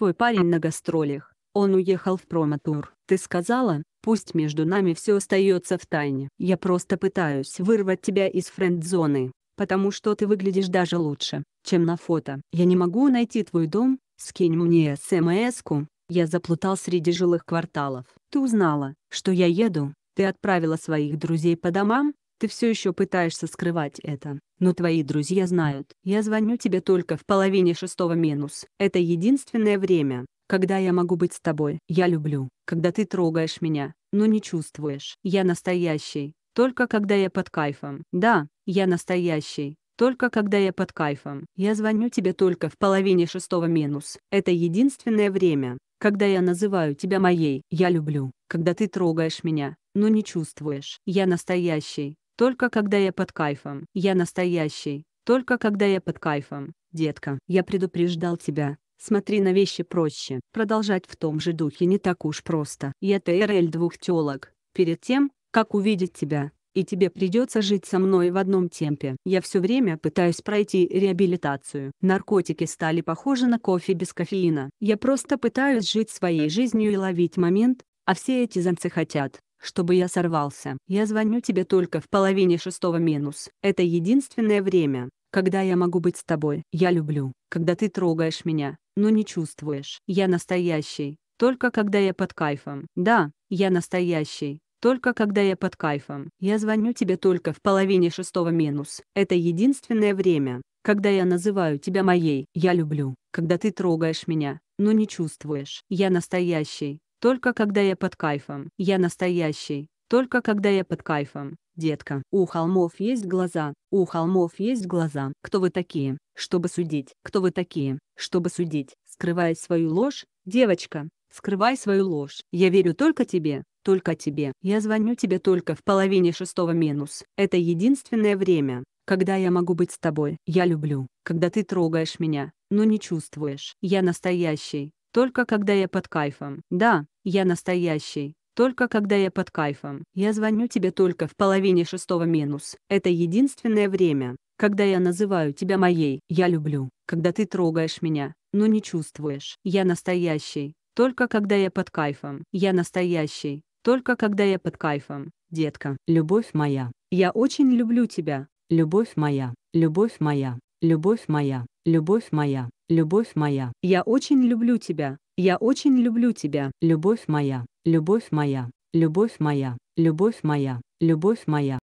твой парень на гастролях. Он уехал в промотур. Ты сказала, пусть между нами все остается в тайне. Я просто пытаюсь вырвать тебя из френд-зоны, потому что ты выглядишь даже лучше, чем на фото. Я не могу найти твой дом, скинь мне смс-ку. Я заплутал среди жилых кварталов. Ты узнала, что я еду, ты отправила своих друзей по домам, ты все еще пытаешься скрывать это, но твои друзья знают. Я звоню тебе только в половине шестого минус. Это единственное время, когда я могу быть с тобой. Я люблю, когда ты трогаешь меня, но не чувствуешь. Я настоящий, только когда я под кайфом. Да, я настоящий, только когда я под кайфом. Я звоню тебе только в половине шестого минус. Это единственное время, когда я называю тебя моей. Я люблю, когда ты трогаешь меня, но не чувствуешь. Я настоящий, только когда я под кайфом. Я настоящий. Только когда я под кайфом. Детка, я предупреждал тебя. Смотри на вещи проще. Продолжать в том же духе не так уж просто. Я ТРЛ двух телок. Перед тем, как увидеть тебя, и тебе придется жить со мной в одном темпе. Я все время пытаюсь пройти реабилитацию. Наркотики стали похожи на кофе без кофеина. Я просто пытаюсь жить своей жизнью и ловить момент, а все эти занцы хотят, чтобы я сорвался. Я звоню тебе только в половине шестого минус. Это единственное время, когда я могу быть с тобой. Я люблю, когда ты трогаешь меня, но не чувствуешь. Я настоящий, только когда я под кайфом. Да, я настоящий, только когда я под кайфом. Я звоню тебе только в половине шестого минус. Это единственное время, когда я называю тебя моей. Я люблю, когда ты трогаешь меня, но не чувствуешь. Я настоящий, только когда я под кайфом. Я настоящий. Только когда я под кайфом. Детка, у холмов есть глаза, у холмов есть глаза. Кто вы такие, чтобы судить? Кто вы такие, чтобы судить? Скрывая свою ложь, девочка, скрывай свою ложь. Я верю только тебе, только тебе. Я звоню тебе только в половине шестого минус. Это единственное время, когда я могу быть с тобой. Я люблю, когда ты трогаешь меня, но не чувствуешь. Я настоящий, только когда я под кайфом. Да, я настоящий. Только когда я под кайфом. Я звоню тебе только в половине шестого минус. Это единственное время, когда я называю тебя моей. Я люблю, когда ты трогаешь меня, но не чувствуешь. Я настоящий. Только когда я под кайфом. Я настоящий. Только когда я под кайфом. Детка, любовь моя. Я очень люблю тебя. Любовь моя. Любовь моя. Любовь моя. Любовь моя. Любовь моя. Я очень люблю тебя. Я очень люблю тебя, любовь моя, любовь моя, любовь моя, любовь моя, любовь моя.